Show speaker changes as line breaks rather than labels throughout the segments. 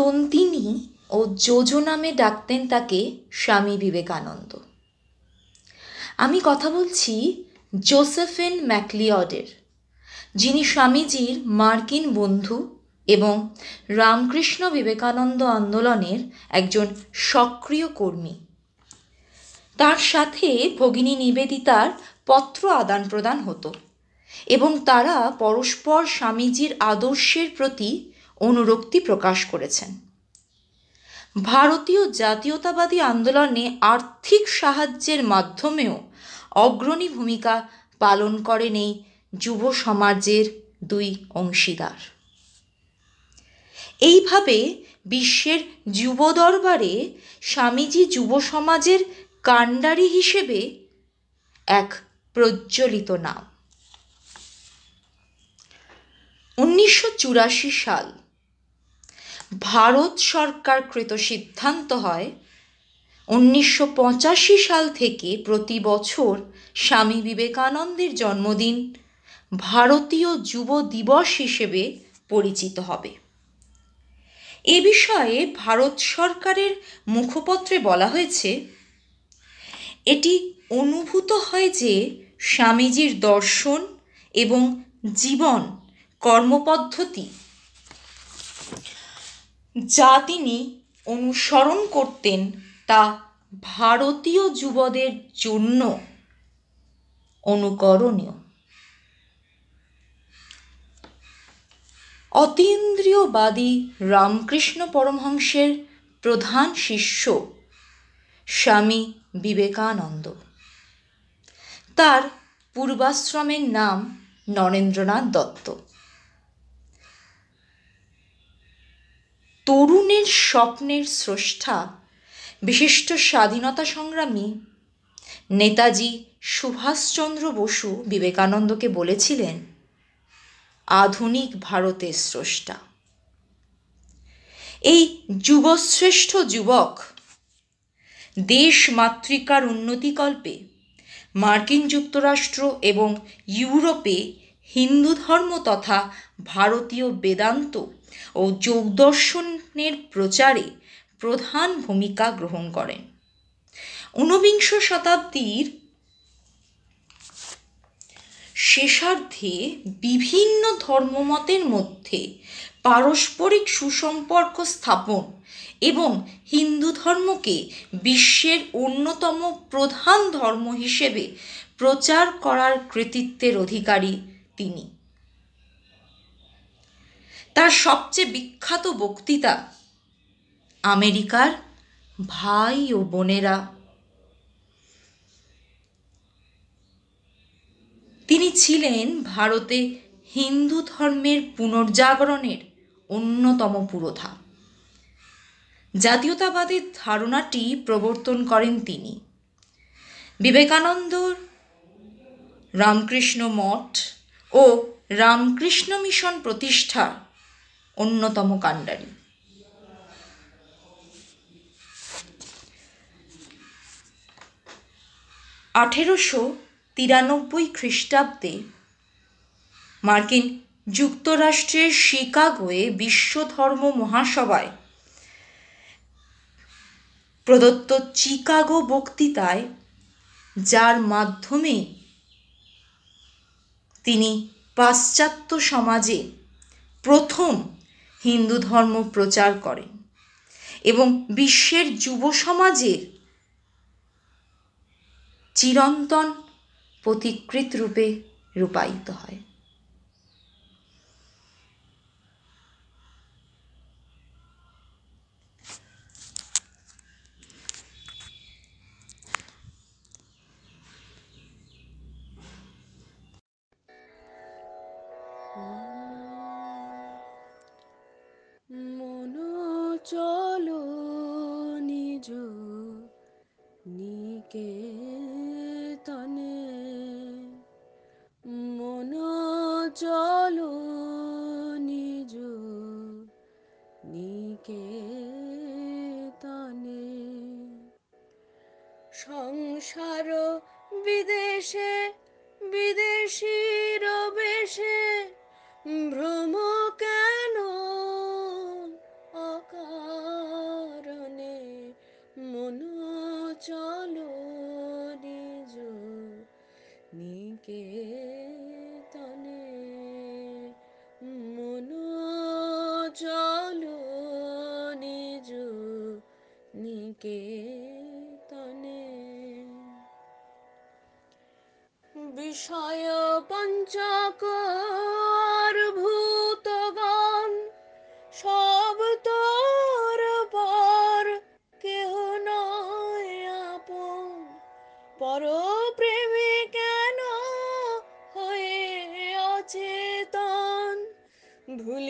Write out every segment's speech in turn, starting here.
তন্তিনী ও যোজো নামে ডাকতেন তাকে স্বামী বিবেকানন্দ আমি কথা বলছি জোসেফিন ম্যাকলিয়ডের যিনি স্বামীজির মার্কিন বন্ধু এবং রামকৃষ্ণ বিবেকানন্দ আন্দোলনের একজন সক্রিয় কর্মী তার সাথে ভগিনী নিবেদিতার পত্র আদান প্রদান হতো এবং তারা পরস্পর স্বামীজির আদর্শের প্রতি অনুরক্তি প্রকাশ করেছেন ভারতীয় জাতীয়তাবাদী আন্দোলনে আর্থিক সাহায্যের মাধ্যমেও অগ্রণী ভূমিকা পালন করেন এই যুব সমাজের দুই অংশীদার এইভাবে বিশ্বের যুব দরবারে স্বামীজি যুব সমাজের কাণ্ডারি হিসেবে এক প্রজ্বলিত নাম উনিশশো সাল ভারত সরকার কৃত সিদ্ধান্ত হয় উনিশশো পঁচাশি সাল থেকে প্রতি বছর স্বামী বিবেকানন্দের জন্মদিন ভারতীয় যুব দিবস হিসেবে পরিচিত হবে এ বিষয়ে ভারত সরকারের মুখপত্রে বলা হয়েছে এটি অনুভূত হয় যে স্বামীজির দর্শন এবং জীবন কর্মপদ্ধতি যা তিনি অনুসরণ করতেন তা ভারতীয় যুবদের জন্য অনুকরণীয় অতীন্দ্রিয়বাদী রামকৃষ্ণ পরমহংসের প্রধান শিষ্য স্বামী বিবেকানন্দ তার পূর্বাশ্রমের নাম নরেন্দ্রনাথ দত্ত তরুণের স্বপ্নের স্রষ্টা বিশিষ্ট স্বাধীনতা সংগ্রামী নেতাজি সুভাষচন্দ্র বসু বিবেকানন্দকে বলেছিলেন আধুনিক ভারতের স্রষ্টা এই যুবশ্রেষ্ঠ যুবক দেশ মাতৃকার উন্নতিকল্পে মার্কিন যুক্তরাষ্ট্র এবং ইউরোপে হিন্দু ধর্ম তথা ভারতীয় বেদান্ত ও যোগদর্শনের প্রচারে প্রধান ভূমিকা গ্রহণ করেন ঊনবিংশ শতাব্দীর শেষার্ধে বিভিন্ন ধর্মমতের মধ্যে পারস্পরিক সুসম্পর্ক স্থাপন এবং হিন্দু ধর্মকে বিশ্বের অন্যতম প্রধান ধর্ম হিসেবে প্রচার করার কৃতিত্বের অধিকারী তিনি তার সবচেয়ে বিখ্যাত বক্তৃতা আমেরিকার ভাই ও বোনেরা তিনি ছিলেন ভারতে হিন্দু ধর্মের পুনর্জাগরণের অন্যতম পুরোধা জাতীয়তাবাদের ধারণাটি প্রবর্তন করেন তিনি বিবেকানন্দ রামকৃষ্ণ মঠ ও রামকৃষ্ণ মিশন প্রতিষ্ঠা অন্যতম কাণ্ডারি আঠেরোশো তিরানব্বই খ্রিস্টাব্দে মার্কিন যুক্তরাষ্ট্রের শিকাগোয়ে বিশ্ব ধর্ম মহাসভায় প্রদত্ত চিকাগো বক্তৃতায় যার মাধ্যমে তিনি পাশ্চাত্য সমাজে প্রথম হিন্দু ধর্ম প্রচার করেন এবং বিশ্বের যুব সমাজের চিরন্তন পথিকৃত রূপে রূপায়িত হয় que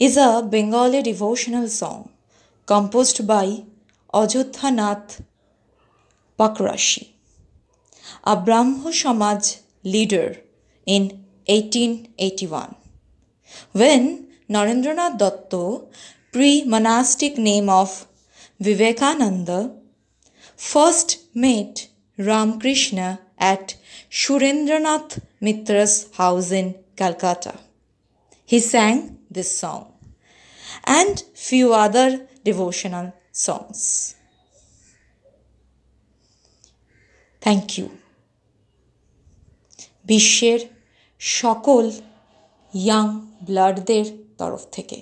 is a Bengali devotional song composed by Ajodhya Nath Pakrashi, a Brahmo Samaj leader in 1881. When Narendranath Datto, pre-monastic name of Vivekananda, first met Ramakrishna at Surendranath Mitra's house in Calcutta. He sang this song and few other devotional songs. Thank you. বিশ্বের সকল young ব্লাডদের তরফ থেকে